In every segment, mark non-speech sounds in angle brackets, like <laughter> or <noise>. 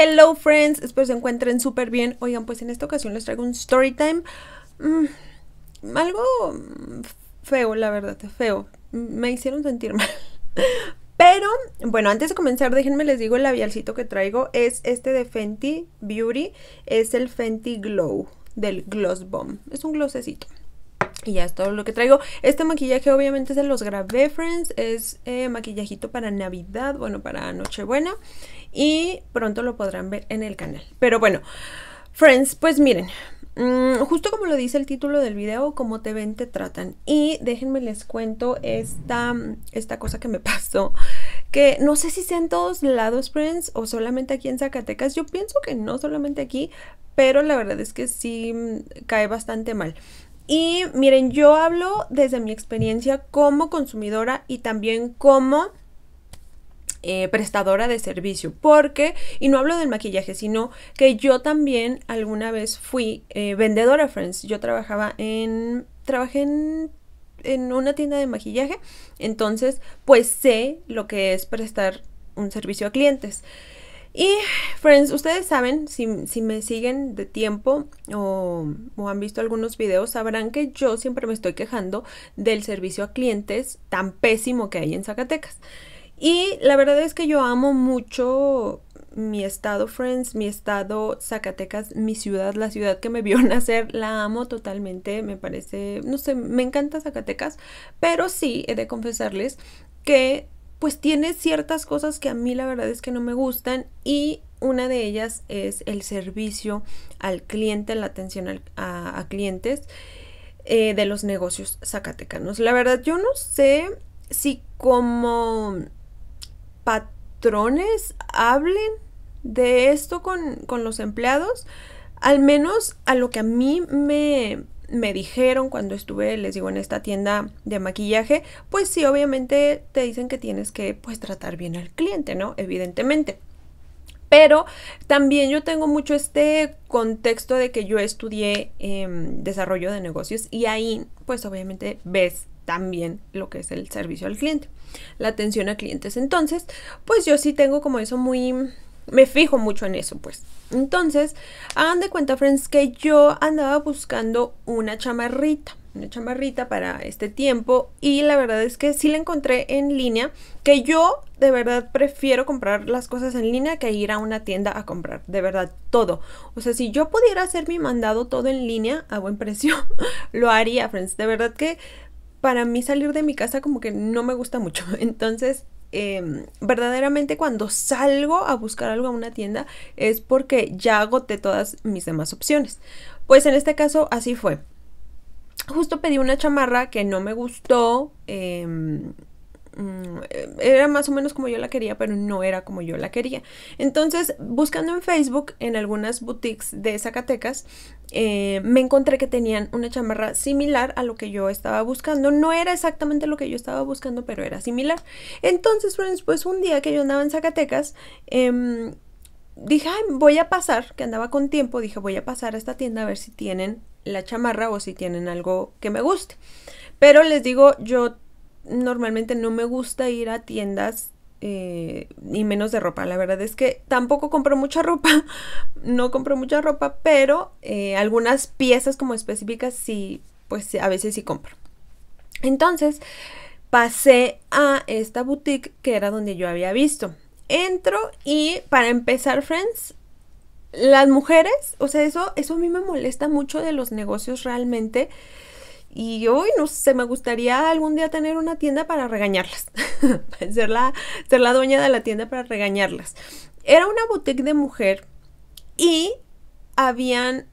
Hello friends, espero se encuentren súper bien. Oigan, pues en esta ocasión les traigo un story time. Mm, algo mm, feo, la verdad, feo. Me hicieron sentir <laughs> mal. Pero, bueno, antes de comenzar, déjenme les digo el labialcito que traigo. Es este de Fenty Beauty. Es el Fenty Glow del Gloss Bomb. Es un glosecito y ya es todo lo que traigo. Este maquillaje obviamente se los grabé, friends. Es eh, maquillajito para Navidad, bueno, para Nochebuena. Y pronto lo podrán ver en el canal. Pero bueno, friends, pues miren. Mm, justo como lo dice el título del video, como te ven, te tratan. Y déjenme les cuento esta, esta cosa que me <laughs> pasó que no sé si sea en todos lados, friends, o solamente aquí en Zacatecas. Yo pienso que no solamente aquí, pero la verdad es que sí mm, cae bastante mal. Y miren, yo hablo desde mi experiencia como consumidora y también como eh, prestadora de servicio, porque, y no hablo del maquillaje, sino que yo también alguna vez fui eh, vendedora, friends. Yo trabajaba en, trabajé en, en una tienda de maquillaje, entonces pues sé lo que es prestar un servicio a clientes. Y, friends, ustedes saben, si, me siguen de tiempo o, o, han visto algunos videos, sabrán que yo siempre me estoy quejando del servicio a clientes tan pésimo que hay en Zacatecas. Y la verdad es que yo amo mucho mi estado, friends, mi estado Zacatecas, mi ciudad, la ciudad que me <laughs> vio nacer, la amo totalmente, me parece, no sé, me encanta Zacatecas, pero sí he de confesarles que pues tiene ciertas cosas que a mí la verdad es que no me gustan y una de ellas es el servicio al cliente, la atención a, clientes eh, de los negocios zacatecanos. La verdad yo no sé si como patrones hablen de esto con los empleados, al menos a lo que a mí me me dijeron cuando estuve, les digo, en esta tienda de maquillaje, pues sí, obviamente te dicen que tienes que pues tratar bien al cliente, ¿no? Evidentemente. Pero también yo tengo mucho este contexto de que yo estudié em, desarrollo de negocios y ahí pues obviamente ves también lo que es el servicio al cliente, la atención a clientes. Entonces, pues yo sí tengo como eso muy me fijo mucho en eso, pues. Entonces, hagan de cuenta, friends, que yo andaba buscando una chamarrita, una chamarrita para este tiempo y la verdad es que sí la encontré en línea, que yo de verdad prefiero comprar las cosas en línea que ir a una tienda a comprar, de verdad, todo. O sea, si yo pudiera hacer mi mandado todo en línea a buen precio, <laughs> lo haría, friends. De verdad que para mí salir de mi casa como que no me gusta mucho. <laughs> Entonces, Em, verdaderamente cuando salgo a buscar algo a una tienda es porque ya agoté todas mis demás opciones. Pues en este caso así fue. Justo pedí una chamarra que no me gustó. Eh, Mm, eh, era más o menos como yo la quería, pero no era como yo la quería. Entonces, buscando en Facebook, en algunas boutiques de Zacatecas, eh, me encontré que tenían una chamarra similar a lo que yo estaba buscando. No era exactamente lo que yo estaba buscando, pero era similar. Entonces, fue pues un día que yo andaba en Zacatecas, em, dije, voy a pasar, que andaba con tiempo, dije, voy a pasar a esta tienda a ver si tienen la chamarra o si tienen algo que me guste. Pero les digo, yo normalmente no me gusta ir a tiendas ni eh, menos de ropa. La verdad es que tampoco compro mucha ropa, <laughs> no compro mucha ropa, pero eh, algunas piezas como específicas sí, pues a veces sí compro. Entonces pasé a esta boutique que era donde yo había visto. Entro y para empezar, friends, las mujeres, o sea, eso, eso a mí me molesta mucho de los negocios realmente. Y hoy, no sé, me gustaría algún día tener una tienda para regañarlas, <laughs> ser, la, dueña de la tienda para regañarlas. Era una boutique de mujer y habían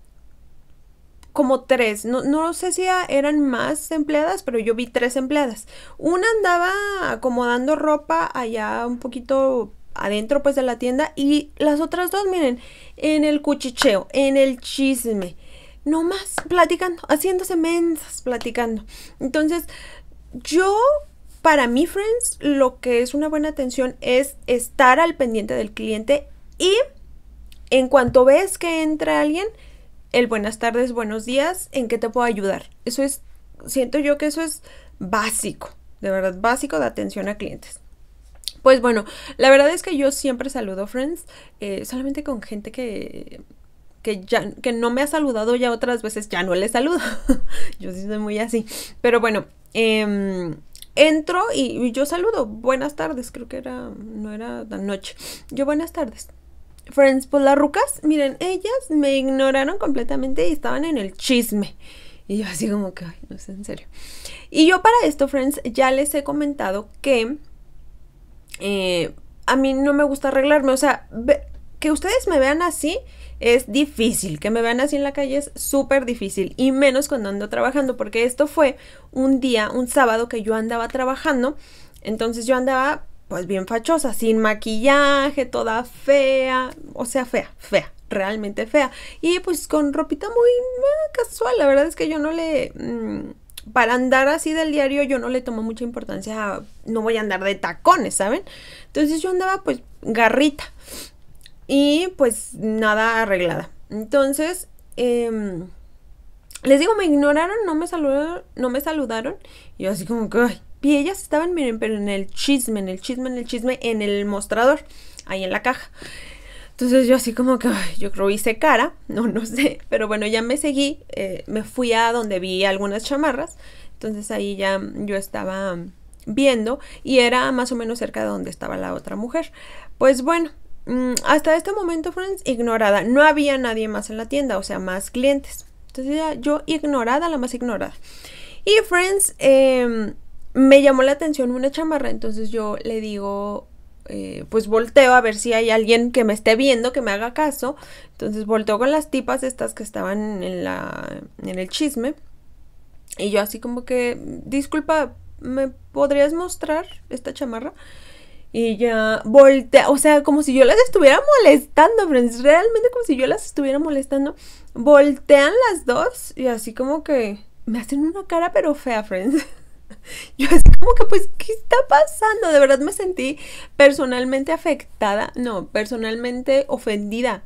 como tres, no, no sé si eran más empleadas, pero yo vi tres empleadas. Una andaba acomodando ropa allá un poquito adentro pues de la tienda y las otras dos, miren, en el cuchicheo, en el chisme, no más platicando, haciéndose mensas, platicando. Entonces, yo, para mí, friends, lo que es una buena atención es estar al pendiente del cliente y en cuanto ves que entra alguien, el buenas tardes, buenos días, en qué te puedo ayudar. Eso es, siento yo que eso es básico, de verdad, básico de atención a clientes. Pues bueno, la verdad es que yo siempre saludo, friends, eh, solamente con gente que que ya que no me ha saludado ya otras veces, ya no le saludo. <laughs> yo sí soy muy así. Pero bueno, em, entro y, yo saludo. Buenas tardes, creo que era, no era la noche. Yo buenas tardes. Friends, pues las rucas, miren, ellas me ignoraron completamente y estaban en el chisme. Y yo así como que, ay, no sé, en serio. Y yo para esto, friends, ya les he comentado que eh, a mí no me gusta arreglarme. O sea, que ustedes me vean así es difícil, que me vean así en la calle es súper difícil y menos cuando ando trabajando, porque esto fue un día, un sábado que yo andaba trabajando, entonces yo andaba pues bien fachosa, sin maquillaje, toda fea, o sea, fea, fea, realmente fea. Y pues con ropita muy casual, la verdad es que yo no le... Mm, para andar así del diario yo no le tomo mucha importancia, a, no voy a andar de tacones, ¿saben? Entonces yo andaba pues garrita y pues nada arreglada. Entonces, em, les digo, me ignoraron, no me saludaron, no me saludaron. Y yo así como que, y ellas estaban, miren, pero en el chisme, en el chisme, en el chisme, en el mostrador, ahí en la caja. Entonces yo así como que, yo creo hice cara, <laughs> no, no sé, pero bueno, ya me seguí, eh, me fui a donde vi algunas chamarras, entonces ahí ya yo estaba viendo y era más o menos cerca de donde estaba la otra mujer. Pues bueno, Mm, hasta este momento, friends, ignorada. No había nadie más en la tienda, o sea, más clientes. Entonces yo ignorada, la más ignorada. Y friends, em, me llamó la atención una chamarra, entonces yo le digo, eh, pues volteo a ver si hay alguien que me esté viendo, que me haga caso. Entonces volteo con las tipas estas que estaban en, en el chisme. Y yo así como que, disculpa, ¿me podrías mostrar esta chamarra? Y ya voltea, o sea, como si yo las estuviera molestando, friends. Realmente como si yo las estuviera molestando. Voltean las dos y así como que me hacen una cara pero fea, friends. <laughs> Yo así como que, pues, ¿qué está pasando? De verdad me sentí personalmente afectada, no, personalmente ofendida.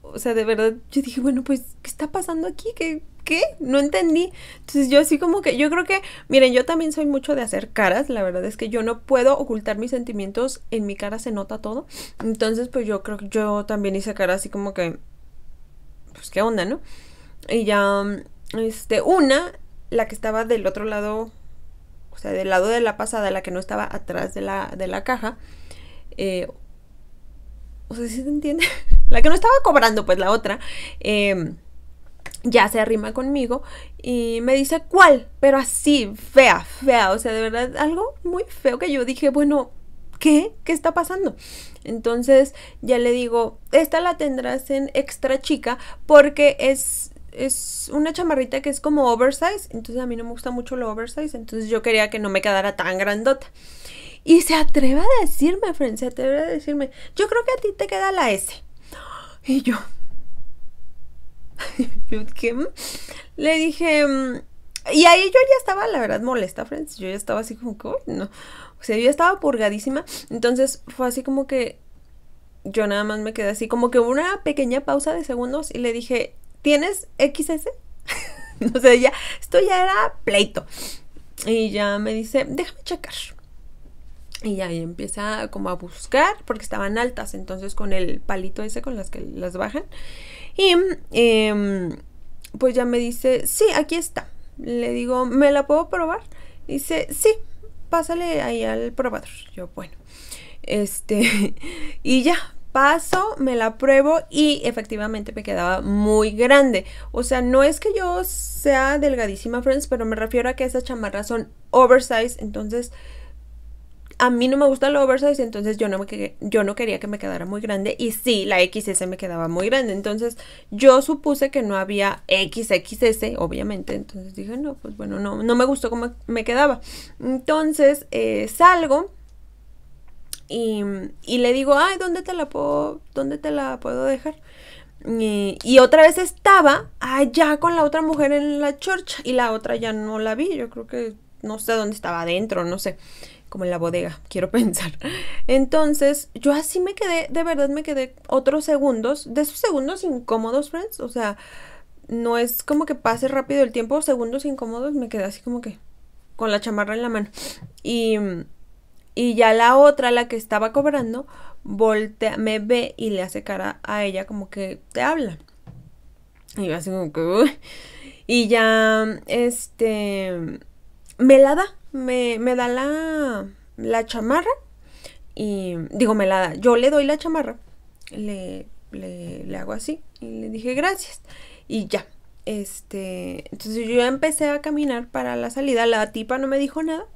O sea, de verdad, yo dije, bueno, pues, ¿qué está pasando aquí? ¿Qué, ¿qué? No entendí. Entonces yo así como que, yo creo que, miren, yo también soy mucho de hacer caras, la verdad es que yo no puedo ocultar mis sentimientos, en mi cara se nota todo. Entonces pues yo creo que yo también hice cara así como que, pues qué onda, ¿no? Y ya, este, una, la que estaba del otro lado, o sea, del lado de la pasada, la que no estaba atrás de la, de la caja, eh, o sea, si se entiende? <laughs> la que no estaba cobrando, pues la otra, eh, ya se arrima conmigo y me dice cuál, pero así, fea, fea, o sea, de verdad, algo muy feo que yo dije, bueno, ¿qué? ¿Qué está pasando? Entonces ya le digo, esta la tendrás en extra chica porque es... Es una chamarrita que es como oversize, entonces a mí no me gusta mucho lo oversize, entonces yo quería que no me quedara tan grandota. Y se atreve a decirme, friend se atreve a decirme, yo creo que a ti te queda la S. Y yo, <laughs> Mm". le dije, mm". y ahí yo ya estaba, la verdad, molesta, friends. Yo ya estaba así como que, no. O sea, yo estaba purgadísima. Entonces fue así como que yo nada más me quedé así, como que una pequeña pausa de segundos y le dije, ¿tienes XS? no sé ya, esto ya era pleito. Y ya me dice, déjame checar. Y ahí empieza como a buscar, porque estaban altas, entonces con el palito ese con las que las bajan. Y em, pues ya me dice, sí, aquí está. Le digo, ¿me la puedo probar? Dice, sí, pásale ahí al probador. Yo, bueno, este, <laughs> y ya, paso, me la pruebo y efectivamente me quedaba muy grande. O sea, no es que yo sea delgadísima, friends, pero me refiero a que esas chamarras son oversize, entonces a mí no me gusta el oversize, entonces yo no, me yo no quería que me quedara muy grande. Y sí, la XS me quedaba muy grande. Entonces yo supuse que no había XXS, obviamente. Entonces dije, no, pues bueno, no, no me gustó cómo me quedaba. Entonces eh, salgo. Y, le digo, ay, ¿dónde te la puedo, dónde te la puedo dejar? Y, otra vez estaba allá con la otra mujer en la church. y la otra ya no la vi, yo creo que no sé dónde estaba adentro, no sé como en la bodega, quiero pensar. Entonces, yo así me quedé, de verdad me quedé otros segundos, de esos segundos incómodos, friends, o sea, no es como que pase rápido el tiempo, segundos incómodos, me quedé así como que con la chamarra en la mano. Y, y ya la otra, la que estaba cobrando, voltea, me ve y le hace cara a ella como que te habla. Y yo así como que... Y ya, este, me la da, me, da la, chamarra y digo, me la da, yo le doy la chamarra, le, le, hago así y le dije gracias y ya. Este, entonces yo empecé a caminar para la salida, la tipa no me dijo nada,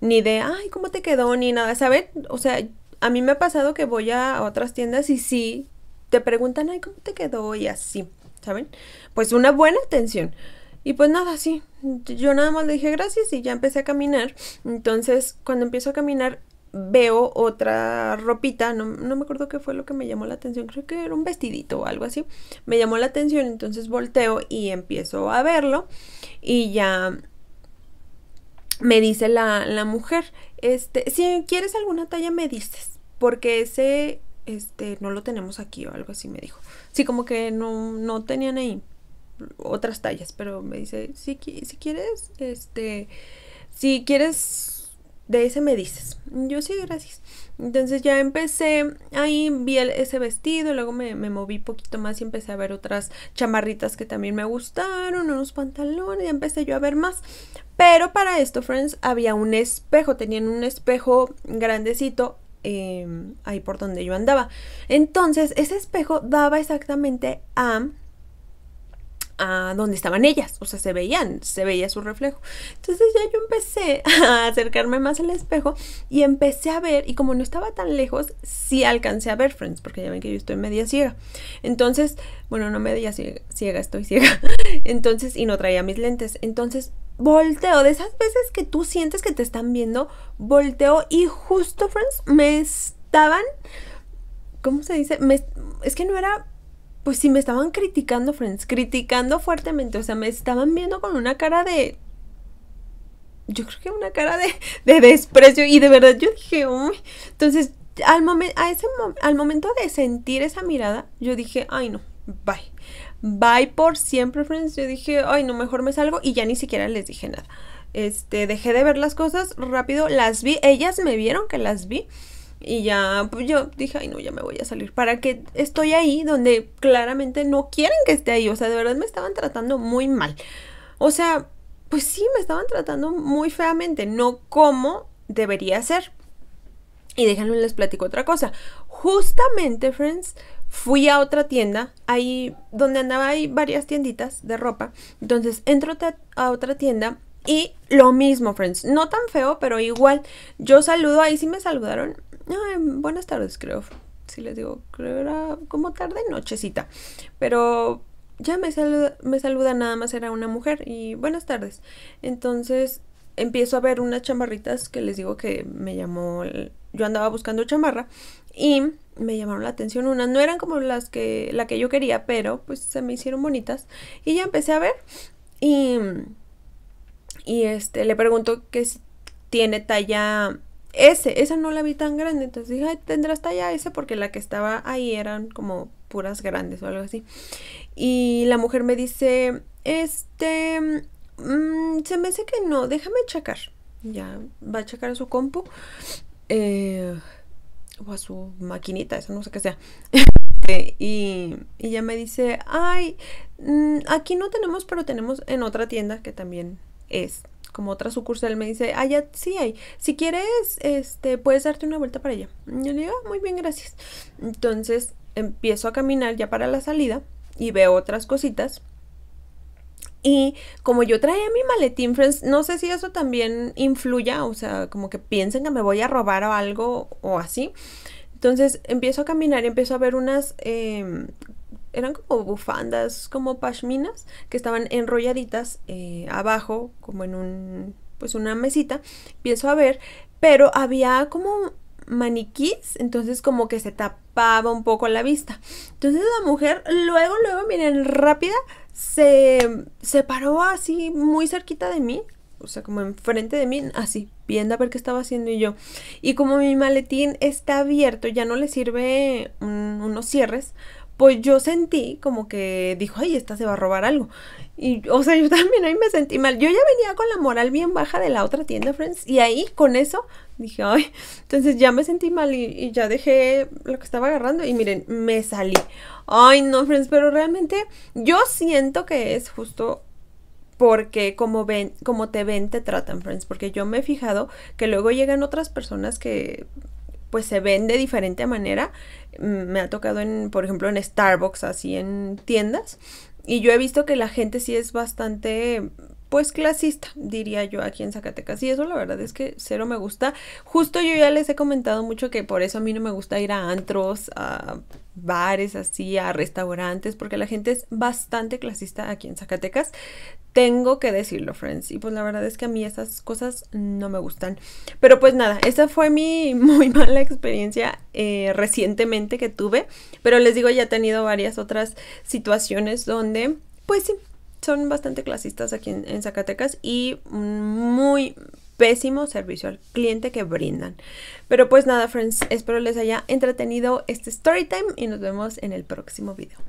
ni de, ay, ¿cómo te quedó? Ni nada, ¿saben? O sea, a mí me ha pasado que voy a otras tiendas y sí, te preguntan, ay, ¿cómo te quedó? Y así, ¿saben? Pues una buena atención. Y pues nada, sí, yo nada más le dije gracias y ya empecé a caminar. Entonces, cuando empiezo a caminar, veo otra ropita, no, no, me acuerdo qué fue lo que me llamó la atención, creo que era un vestidito o algo así, me llamó la atención, entonces volteo y empiezo a verlo y ya me dice la, la mujer, este, si quieres alguna talla me dices, porque ese, este, no lo tenemos aquí o algo así me dijo, sí, como que no, no tenían ahí, otras tallas, pero me dice, si, si quieres, este, si quieres, de ese me dices. Yo sí, gracias. Entonces ya empecé, ahí vi ese vestido, luego me, me, moví poquito más y empecé a ver otras chamarritas que también me gustaron, unos pantalones, y empecé yo a ver más. Pero para esto, friends, había un espejo, tenían un espejo grandecito em, ahí por donde yo andaba. Entonces, ese espejo daba exactamente a a donde estaban ellas, o sea, se veían, se veía su reflejo. Entonces ya yo empecé <laughs> a acercarme más al espejo y empecé a ver, y como no estaba tan lejos, sí alcancé a ver Friends, porque ya ven que yo estoy media ciega. Entonces, bueno, no media ciega, ciega estoy ciega. <laughs> Entonces, y no traía mis lentes. Entonces, volteo, de esas veces que tú sientes que te están viendo, volteo y justo Friends me estaban... ¿Cómo se dice? Me, es que no era pues sí me estaban criticando, friends, criticando fuertemente, o sea, me estaban viendo con una cara de... Yo creo que una cara de, de desprecio y de verdad yo dije, uy, entonces al, a ese, al momento de sentir esa mirada, yo dije, ay no, bye, bye por siempre, friends, yo dije, ay no, mejor me salgo y ya ni siquiera les dije nada. Este, dejé de ver las cosas rápido, las vi, ellas me vieron que las vi y ya, pues yo dije, ay, no, ya me voy a salir. ¿Para que estoy ahí donde claramente no quieren que esté ahí? O sea, de verdad me estaban tratando muy mal. O sea, pues sí, me estaban tratando muy feamente, no como debería ser. Y déjenme les platico otra cosa. Justamente, friends, fui a otra tienda, ahí donde andaba hay varias tienditas de ropa. Entonces entro a otra tienda y lo mismo, friends. No tan feo, pero igual. Yo saludo, ahí sí me saludaron Em, buenas tardes, creo. Si les digo, creo era como tarde, nochecita. Pero ya me saluda, me saluda nada más era una mujer y buenas tardes. Entonces empiezo a ver unas chamarritas que les digo que me llamó, yo andaba buscando chamarra y me llamaron la atención unas, no eran como las que la que yo quería, pero pues se me hicieron bonitas y ya empecé a ver y y este le pregunto que si tiene talla ese, esa no la vi tan grande, entonces dije, tendrás talla ese porque la que estaba ahí eran como puras grandes o algo así. Y la mujer me dice, este, mm, se me dice que no, déjame checar. Ya va a checar a su compu eh, o a su maquinita, eso no sé qué sea. <laughs> y, y me dice, ay, mm, aquí no tenemos, pero tenemos en otra tienda que también es como otra sucursal, me dice, ah, sí hay. Si quieres, este, puedes darte una vuelta para allá. yo le digo, ah, muy bien, gracias. Entonces empiezo a caminar ya para la salida y veo otras cositas. Y como yo traía mi maletín, friends, no sé si eso también influya, o sea, como que piensen que me voy a robar o algo o así. Entonces empiezo a caminar y empiezo a ver unas em, eran como bufandas, como pashminas, que estaban enrolladitas eh, abajo, como en un, pues una mesita, pienso a ver, pero había como maniquís, entonces como que se tapaba un poco la vista. Entonces la mujer luego, luego, miren, rápida, se, separó paró así muy cerquita de mí, o sea, como enfrente de mí, así, viendo a ver qué estaba haciendo yo. Y como mi maletín está abierto, ya no le sirve unos cierres, pues yo sentí como que dijo, ay, esta se va a robar algo. Y, o sea, yo <laughs> también ahí me sentí mal. Yo ya venía con la moral bien baja de la otra tienda, friends, y ahí con eso dije, ay, entonces ya me sentí mal y, ya dejé lo que estaba agarrando y miren, me salí. Ay, no, friends, pero realmente yo siento que es justo porque como ven, como te ven, te tratan, friends, porque yo me he fijado que luego llegan otras personas que pues se vende de diferente manera. Mm, me ha tocado en, por ejemplo, en Starbucks, así en tiendas. Y yo he visto que la gente sí es bastante, pues clasista, diría yo aquí en Zacatecas. Y eso la verdad es que cero me gusta. Justo yo ya les he comentado mucho que por eso a mí no me gusta ir a antros, a bares así, a restaurantes, porque la gente es bastante clasista aquí en Zacatecas. Tengo que decirlo, friends. Y pues la verdad es que a mí esas cosas no me gustan. Pero pues nada, esa fue mi <laughs> muy mala experiencia eh, recientemente que tuve. Pero les digo, ya he tenido varias otras situaciones donde, pues sí, son bastante clasistas aquí en Zacatecas y muy pésimo servicio al cliente que brindan. Pero pues nada, friends, espero les haya entretenido este story time y nos vemos en el próximo video.